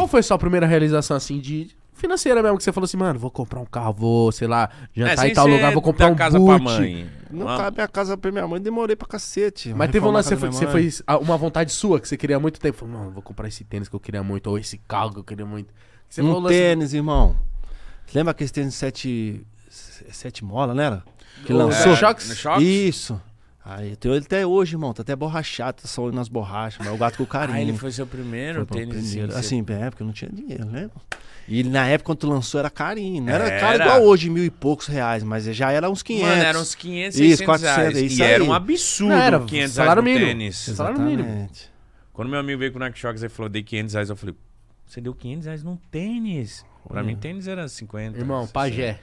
Qual foi a sua primeira realização assim de financeira mesmo que você falou assim, mano, vou comprar um carro, vou, sei lá, jantar é, em tal lugar, vou comprar um casa boot. pra mãe. Não cabe a casa pra minha mãe, demorei pra cacete. Mas teve um lance, você, você foi, uma vontade sua que você queria há muito tempo. Falou, mano, vou comprar esse tênis que eu queria muito, ou esse carro que eu queria muito. Você um tênis, assim, irmão. Lembra aquele tênis sete, sete mola, né? Que lançou. É, no Shox? Isso. Aí eu tenho ele até hoje, irmão. Tá até borrachado, tá só olhando nas borrachas, mas eu gato com carinho. ah, ele foi seu primeiro foi tênis? Primeiro. Assim, na época eu não tinha dinheiro, né? E na época quando tu lançou era carinho, não era, era caro igual hoje, mil e poucos reais, mas já era uns 500. Mano, eram uns 500, 600 isso, 400, reais. É isso e aí. era um absurdo não, era 500 salário reais mínimo. tênis. Salário mínimo. Quando meu amigo veio com o Nike Shocks e falou, dei 500 reais, eu falei, você deu 500 reais num tênis? Pra hum. mim tênis era 50. Irmão, pajé.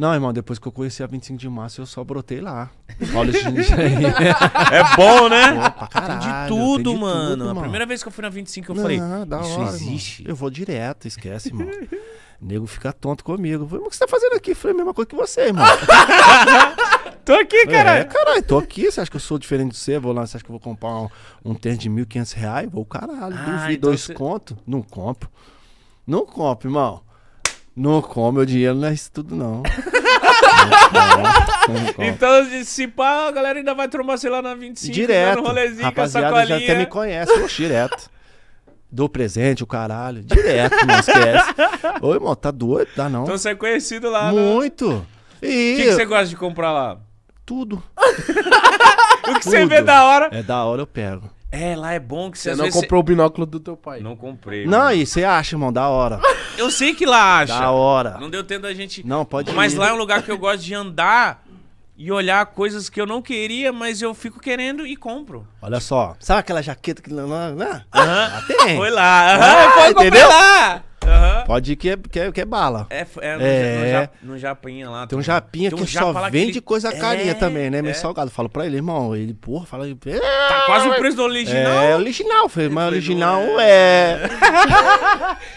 Não, irmão, depois que eu conheci a 25 de março, eu só brotei lá. Olha de aí. É bom, né? Pô, caralho, tem de tudo, tem de mano. Tudo, a primeira vez que eu fui na 25, eu não, falei, não, isso hora, existe. Irmão. Eu vou direto, esquece, irmão. nego fica tonto comigo. falei, o que você tá fazendo aqui? falei, a mesma coisa que você, irmão. tô aqui, é, caralho. É, caralho, tô aqui. Você acha que eu sou diferente de você? Vou lá, você acha que eu vou comprar um, um tênis de 1.500 reais? Vou, caralho, ah, duvido, então dois você... conto? Não compro. Não compro, irmão. Não come o dinheiro, não é isso tudo, não. então, se pá, a galera ainda vai trombar, sei lá, na 25. Direto. Rolezinho, rapaziada já até me conhece, eu, direto. Dou presente, o caralho. Direto, não esquece. Ô, irmão, tá doido? Tá não. Então você é conhecido lá. Muito. E... O que, que você gosta de comprar lá? Tudo. o que Tudo. você vê da hora. É da hora eu pego. É, lá é bom que você... Você não comprou cê... o binóculo do teu pai. Não comprei. Não, mano. e você acha, irmão, da hora. Eu sei que lá acha. Da hora. Não deu tempo da gente... Não, pode Mas ir. lá é um lugar que eu gosto de andar e olhar coisas que eu não queria, mas eu fico querendo e compro. Olha só, sabe aquela jaqueta que... Não, não, não? tem. Foi lá. Uhum, ah, foi, lá. Pode ir que é, que é, que é bala. É, é, é no, é. no, Japinha lá. Tem um Japinha tem que só vende que... coisa é, carinha também, né? Meu é. salgado. Falo pra ele, irmão. Ele, porra, fala. Tá quase o preço do original. É, original. Falei, mas original é.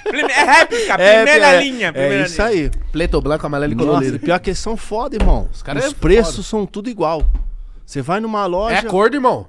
é réplica, primeira linha. Primeira é isso aí. Pleto branco, amarelo e colorido. Pior que são foda, irmão. Os, Os preços são tudo igual. Você vai numa loja. É acordo, irmão.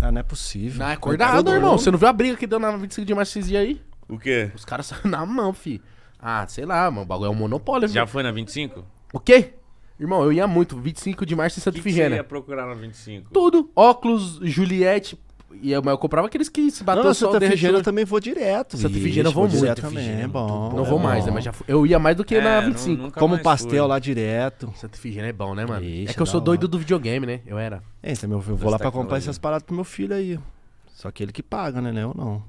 Ah, não é possível. Não, é acordado, irmão. Você não viu a briga que deu na 25 de março esses dias aí? O quê? Os caras saem na mão, fi. Ah, sei lá, mano, o bagulho é um monopólio. Já foi na 25? O quê? Irmão, eu ia muito, 25 de março em Santa Figênia. Você ia procurar na 25? Tudo, óculos, Juliette, e eu, mas eu comprava aqueles que se bateu não, só Santa Figênia eu também vou direto. Santa Figênia eu vou, vou muito. também, é, é bom. Não é vou bom. mais, né? Mas já fui. eu ia mais do que é, na 25. Não, Como pastel fui. lá direto. Santa Figênia é bom, né, mano? É Ixi, é que eu é sou doido do videogame, né? Eu era. É, então, meu filho, eu vou lá pra comprar essas paradas pro meu filho aí. Só que ele que paga, né, Eu Não.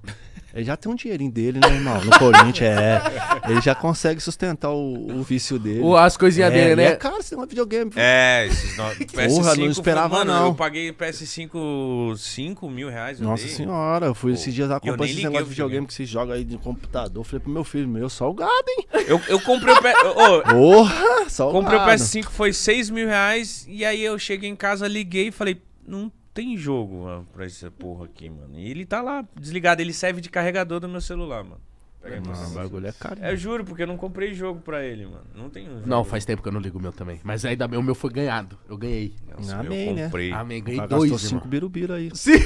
Ele já tem um dinheirinho dele, né, irmão? No Corinthians, é. Ele já consegue sustentar o, o vício dele. O, as coisinhas é, dele, é né? É caro, você tem um videogame. É, esses no... PS5. Porra, não esperava, mano, não. Eu paguei PS5 5 mil reais. Nossa dei. senhora, eu fui Pô, esses dias acompanhando esse negócio de videogame que se joga aí de computador. Falei pro meu filho, meu, salgado, hein? Eu, eu comprei o PS. oh, Porra, gado. Comprei o PS5, foi 6 mil reais. E aí eu cheguei em casa, liguei e falei, não tem jogo mano, pra essa porra aqui, mano. E ele tá lá, desligado. Ele serve de carregador do meu celular, mano. Pega não, o bagulho é caro. Eu juro, porque eu não comprei jogo pra ele, mano. Não tem jogo. Não, faz tempo que eu não ligo o meu também. Mas ainda bem, o meu foi ganhado. Eu ganhei. Nossa, Amém, eu né? comprei. Né? Amém, ganhei dois. Gastou cinco birubira aí. Sim.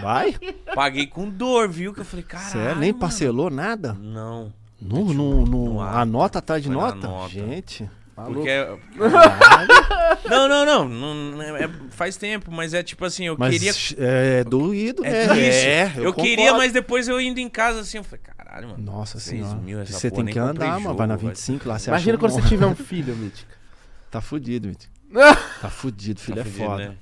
Vai? Paguei com dor, viu? Que eu falei, é cara Você nem mano. parcelou nada? Não. No, no, no, no, a nota atrás de nota? nota? Gente. Maluco. Porque. É- não, não, não. não é, é, faz tempo, mas é tipo assim, eu mas queria. É doído, é, né? É, eu, eu queria, mas depois eu indo em casa assim, eu falei, caralho, mano. Nossa senhora. Mil, essa você porra, tem que andar, jogo, mano. Vai na 25 lá, você Imagina quando um... você tiver um filho, Mítico. Tá fudido, Mítico. tá fudido, filho tá é fudido, foda. Né?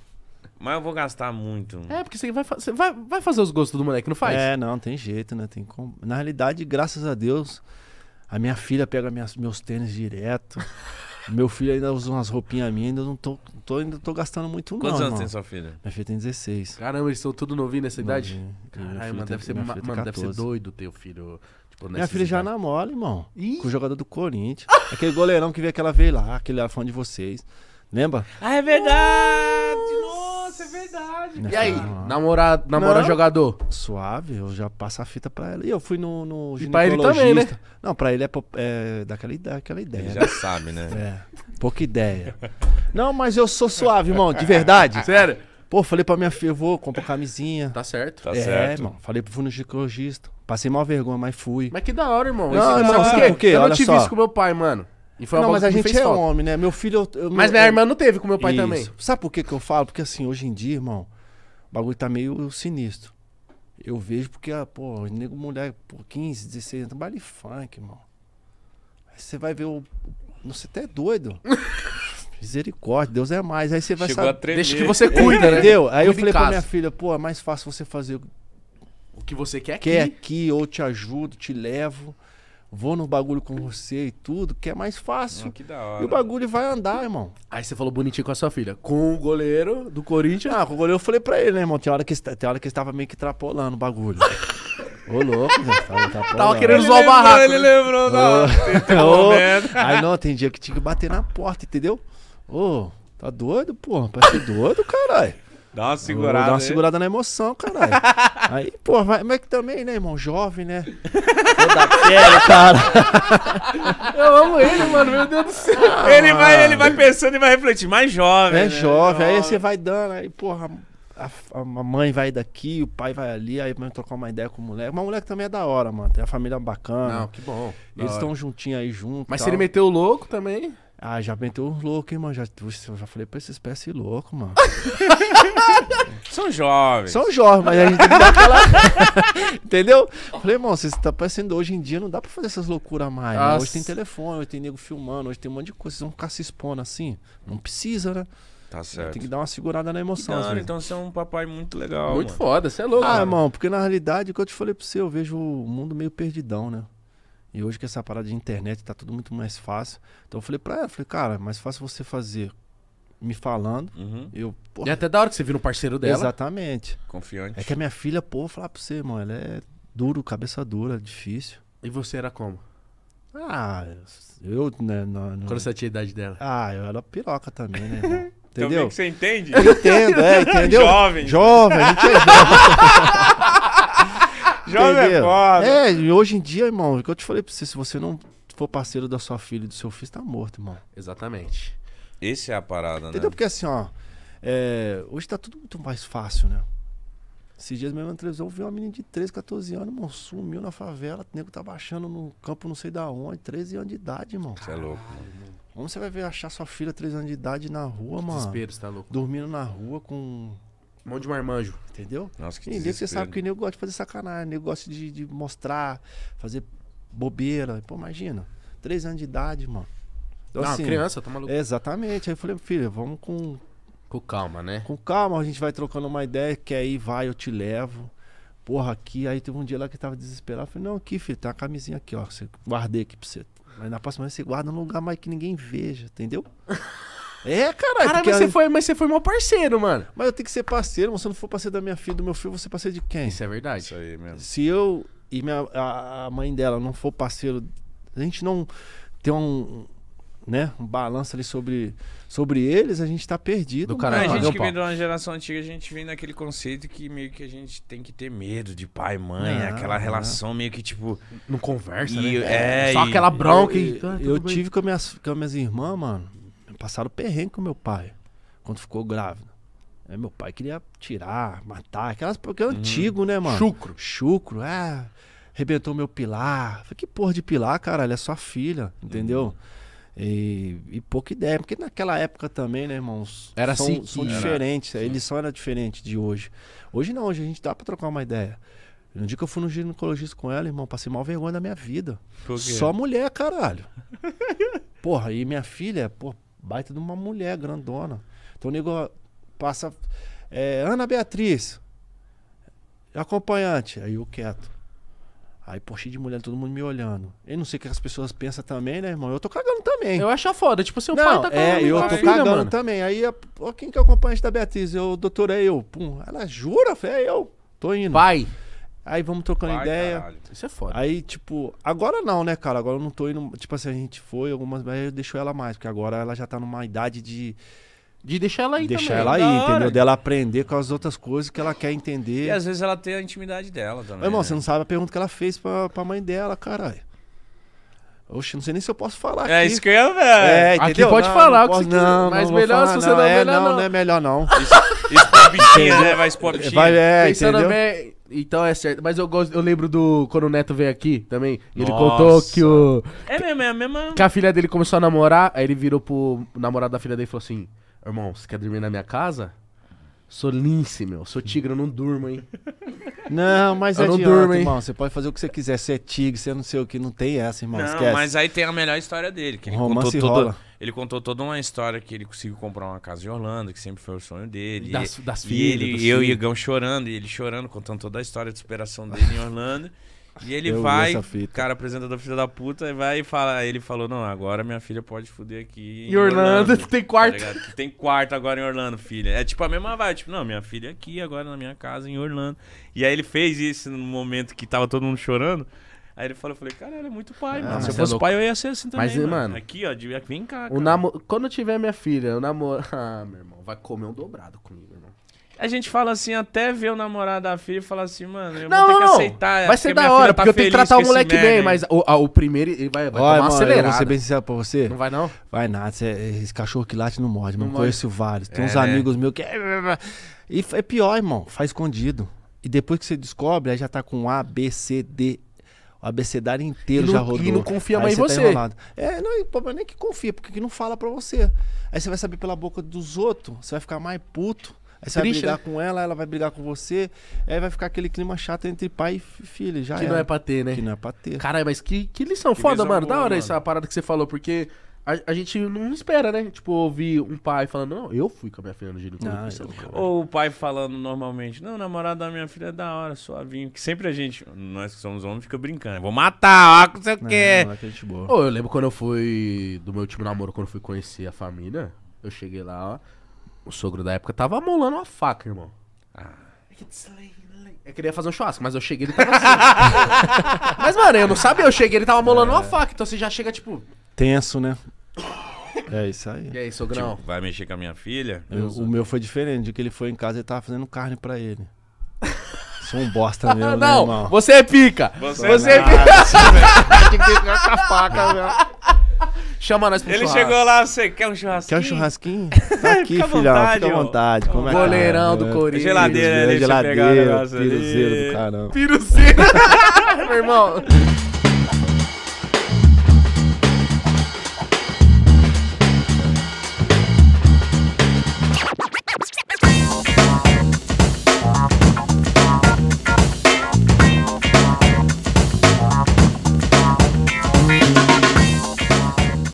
Mas eu vou gastar muito. É, porque você vai, você vai, vai fazer os gostos do moleque, não faz? É, não, tem jeito, né? Tem como... Na realidade, graças a Deus. A minha filha pega minhas, meus tênis direto. Meu filho ainda usa umas roupinhas minhas, ainda não tô, tô, ainda tô gastando muito, Quantos não. Quantos anos mano. tem sua filha? Minha filha tem 16. Caramba, eles estão tudo novinho nessa idade? Novinho. Caralho, mano, deve, ser, mano deve ser doido teu filho. Tipo, minha filha idade. já namora, irmão. Ih? Com o jogador do Corinthians. aquele goleirão que veio aquela vez lá, aquele lá fã de vocês. Lembra? Ah, é verdade! verdade. Né? E aí, namorado, namora Não. jogador? Suave, eu já passo a fita pra ela. E eu fui no, no E pra ele também, né? Não, pra ele é, é daquela ideia. Aquela ideia Já sabe, né? É, pouca ideia. Não, mas eu sou suave, irmão, de verdade. Sério? Pô, falei pra minha filha, eu vou comprar camisinha. Tá certo. Tá é, certo. irmão, falei pro fui no ginecologista. Passei mal vergonha, mas fui. Mas que da hora, irmão. Não, não irmão, sabe sabe quê? por quê? Eu não tive só. isso com meu pai, mano. E foi uma não, mas a gente é falta. homem, né? Meu filho. Eu, mas minha eu, irmã não teve com meu pai isso. também. Sabe por que, que eu falo? Porque assim, hoje em dia, irmão, o bagulho tá meio sinistro. Eu vejo porque, ah, pô, nego mulher por 15, 16 anos, baile funk, irmão. Aí você vai ver o. Você até é doido. Misericórdia, Deus é mais. Aí você vai Chegou saber. Deixa que você cuida, né? Entendeu? Aí eu falei pra minha filha, pô, é mais fácil você fazer o que você quer, quer aqui. Quer aqui, ou te ajudo, te levo vou no bagulho com você e tudo, que é mais fácil. que da hora. E o bagulho vai andar, irmão. Aí você falou bonitinho com a sua filha. Com o goleiro do Corinthians. Ah, com o goleiro eu falei pra ele, né, irmão? Tem hora que, tem hora que ele tava meio que trapolando o bagulho. Ô, louco, velho. Tava, tava, tava querendo zoar o barraco. Ele né? lembrou, não. Ô, aí não, tem dia que tinha que bater na porta, entendeu? Ô, tá doido, porra? Parece é doido, caralho. Dá uma segurada. Dá uma aí. segurada na emoção, caralho. aí, pô, mas, é que também, né, irmão? Jovem, né? Toda, sério, cara. Eu amo ele, mano. Meu Deus do céu. Ah, ele, vai, ele vai ah, pensando e vai refletir. Mais jovem. É né? jovem. Aí você vai dando, aí, porra. A, a, mãe vai daqui, o pai vai ali, aí vai trocar uma ideia com o moleque. Mas o moleque também é da hora, mano. Tem a família bacana. Não, que bom. Eles estão juntinhos aí junto. Mas tal. se ele meteu o louco também. Ah, já meteu o louco, hein, mano? Já, já falei pra esses espécie louco, mano. São jovens. São jovens, mas a gente tem que dar aquela. Entendeu? Falei, irmão, você está parecendo hoje em dia, não dá para fazer essas loucuras mais. Né? Ah, hoje tem telefone, hoje tem nego filmando, hoje tem um monte de coisa. Vocês vão ficar se expondo assim? Não precisa, né? Tá certo. Tem que dar uma segurada na emoção. Não, então você é um papai muito legal. Muito mano. foda, você é louco. Ah, irmão, porque na realidade, o que eu te falei para você, eu vejo o mundo meio perdidão, né? E hoje que essa parada de internet tá tudo muito mais fácil. Então eu falei para ela, falei, cara, é mais fácil você fazer me falando. Uhum. Eu, porra, e é até da hora que você vira um parceiro dela. Exatamente. Confiante. É que a minha filha, pô, vou falar pra você, mano, ela é duro, cabeça dura, difícil. E você era como? Ah, eu, né? Quando você tinha a idade dela? Ah, eu era piroca também, né? Irmão? Entendeu? Também que você entende? Eu entendo, é, entendeu? Jovem. Jovem, a gente é jovem. jovem é entendeu? é É, hoje em dia, irmão, o que eu te falei pra você, se você não for parceiro da sua filha e do seu filho, você tá morto, irmão. Exatamente. Essa é a parada, Entendeu? né? Porque assim, ó. É, hoje tá tudo muito mais fácil, né? Esses dias mesmo eu vi uma menina de 13, 14 anos, irmão, sumiu na favela, o nego tá baixando no campo não sei da onde, 13 anos de idade, irmão. Você é louco, mano. Como você vai ver achar sua filha 13 anos de idade na rua, que mano? Desespero, você tá louco. Dormindo na rua com. Um monte de marmanjo. Entendeu? Nossa, que e você sabe que o nego gosta de fazer sacanagem, o nego gosta de, de mostrar, fazer bobeira. Pô, imagina. 13 anos de idade, mano. Então, não, assim, criança, tá maluco. Exatamente. Aí eu falei, filha, vamos com. Com calma, né? Com calma, a gente vai trocando uma ideia, que aí vai, eu te levo. Porra, aqui. Aí teve um dia lá que tava desesperado. Eu falei, não, aqui, filho, tá a camisinha aqui, ó. Você guardei aqui pra você. Mas na próxima vez você guarda num lugar mais que ninguém veja, entendeu? É, caralho. Cara, mas, você foi, mas você foi meu parceiro, mano. Mas eu tenho que ser parceiro, mano. Se eu não for parceiro da minha filha, do meu filho, você parceiro de quem? Isso é verdade. Isso aí mesmo. Se eu e minha, a, a mãe dela não for parceiro, a gente não tem um, né, um balanço ali sobre, sobre eles, a gente tá perdido. Do né? cara, é, a gente que vem de uma geração antiga, a gente vem daquele conceito que meio que a gente tem que ter medo de pai e mãe, aquela relação meio que tipo. Não conversa, e, né? É, é Só e, aquela bronca. Eu, e, eu tá tive com minhas, com minhas irmãs, mano, passaram perrengue com meu pai quando ficou grávida. É, meu pai queria tirar, matar, aquelas. Porque é hum. antigo, né, mano? Chucro. Chucro, é arrebentou meu pilar. Falei, que porra de pilar, caralho? É sua filha, uhum. entendeu? E, e, pouca ideia, porque naquela época também, né, irmãos? Era assim. São né? diferentes, era, a edição era diferente de hoje. Hoje não, hoje a gente dá pra trocar uma ideia. No dia que eu fui no ginecologista com ela, irmão, passei mal vergonha da minha vida. Só mulher, caralho. porra, e minha filha, porra, baita de uma mulher grandona. Então o nego passa. É, Ana Beatriz, acompanhante. Aí eu quieto. Aí, poxa, de mulher, todo mundo me olhando. Eu não sei o que as pessoas pensam também, né, irmão? Eu tô cagando também. Eu acho foda. Tipo, seu não, pai tá cagando. É, eu tô filha, cagando mano. também. Aí, ó, quem que é o acompanhante da Beatriz? Eu, doutora, é eu. Pum. Ela jura, fé, é eu. Tô indo. Pai. Aí vamos trocando Vai, ideia. Caralho. Isso é foda. Aí, tipo, agora não, né, cara? Agora eu não tô indo. Tipo assim, a gente foi algumas vezes, eu deixo ela mais, porque agora ela já tá numa idade de. De deixar ela aí Deixar também. ela aí, entendeu? Dela de aprender com as outras coisas que ela quer entender. E às vezes ela tem a intimidade dela também. Mas, irmão, né? você não sabe a pergunta que ela fez pra, pra mãe dela, caralho. Oxe, não sei nem se eu posso falar é aqui. É isso que eu ia, ver. É, entendeu? Aqui pode não, falar não, posso, não, não, mas não melhor falar, se você não, não é, melhor não. Não, não é melhor não. Isso, isso bichinha, né? Vai expor a bichinha. Vai, é, entendeu? Então é certo. Mas eu gosto, eu lembro do quando o Neto veio aqui também. Ele Nossa. contou que o. É mesmo, é mesma. Que a filha dele começou a namorar, aí ele virou pro namorado da filha dele e falou assim: Irmão, você quer dormir na minha casa? Sou lince, meu. Sou tigre, eu não durmo, hein? Não, mas eu é não adianta, durmo, irmão. Você pode fazer o que você quiser. Você é tigre, você não sei o que. Não tem essa, irmão. Não, Esquece. mas aí tem a melhor história dele. Que ele, romance contou rola. ele contou toda uma história que ele conseguiu comprar uma casa em Orlando, que sempre foi o sonho dele. Das, filhas. das e filhas. E ele, eu filho. e o Igão chorando, e ele chorando, contando toda a história de superação dele em Orlando. E ele eu vai, cara, apresentador filho da puta, e vai e fala. Aí ele falou: Não, agora minha filha pode fuder aqui. Em, em Orlando, Orlando, tem quarto. Tá tem quarto agora em Orlando, filha. É tipo a mesma vibe. Tipo, não, minha filha é aqui agora na minha casa em Orlando. E aí ele fez isso no momento que tava todo mundo chorando. Aí ele falou, eu falei, cara, ele é muito pai, ah, mano. Se eu é fosse é pai, eu ia ser assim também. Mas, mano. mano aqui, ó, vem cá. Cara. O namo... Quando eu tiver minha filha, o namoro. Ah, meu irmão, vai comer um dobrado comigo, irmão. A gente fala assim, até ver o namorado da filha e falar assim, mano, eu não, vou ter não, que aceitar. É vai ser da hora, tá porque eu tenho que tratar o moleque bem, mas o, a, o primeiro ele vai, vai Olha, tomar vou ser bem sincero pra você. Não vai não? Vai nada, cê, esse cachorro que late não morde, mano. Não conheço vários. Tem é, uns né? amigos meus que... É, e é pior, irmão, faz escondido. E depois que você descobre, aí já tá com A, B, C, D, o abecedário inteiro não, já rodou. E não confia mais em tá você. você. Tá é, não, o problema é nem que confia, porque que não fala pra você. Aí você vai saber pela boca dos outros, você vai ficar mais puto. Aí é você Triste, vai brigar né? com ela, ela vai brigar com você. Aí vai ficar aquele clima chato entre pai e filho. Já que era. não é pra ter, né? Que não é pra ter. Caralho, mas que, que lição que foda, lição mano. Boa, da hora mano. essa parada que você falou, porque. A, a, gente não espera, né? Tipo, ouvir um pai falando, não, eu fui com a minha filha no ginecologista. Ah, isso, ou o pai falando normalmente, não, o namorado da minha filha é da hora, suavinho. Que sempre a gente, nós que somos homens, fica brincando. Vou matar, ó, não sei o quê. é que é Ou eu lembro quando eu fui, do meu último namoro, quando eu fui conhecer a família, eu cheguei lá, ó. O sogro da época tava molando uma faca, irmão. Ah. Eu é queria é fazer um churrasco, mas eu cheguei ele tava assim. mas, mano, eu não sabia, eu cheguei ele tava molando é. uma faca, então você já chega, tipo. Tenso, né? É isso aí. E aí, sogrão? Tipo, vai mexer com a minha filha? Eu, o meu foi diferente, O que ele foi em casa e tava fazendo carne para ele. Sou um bosta mesmo, né, Não, né, você é pica. Você, você é, é pica. Tinha que ter com a faca, velho. Né? Chama nós pro Ele chegou lá, você quer um churrasquinho? Quer um churrasquinho? Tá aqui, fica filhão, vontade, fica à vontade. Como é que tá? Goleirão do é Corinthians. Geladeira, né? Geladeira, piruzeiro do caramba. Piruzeiro. Meu irmão...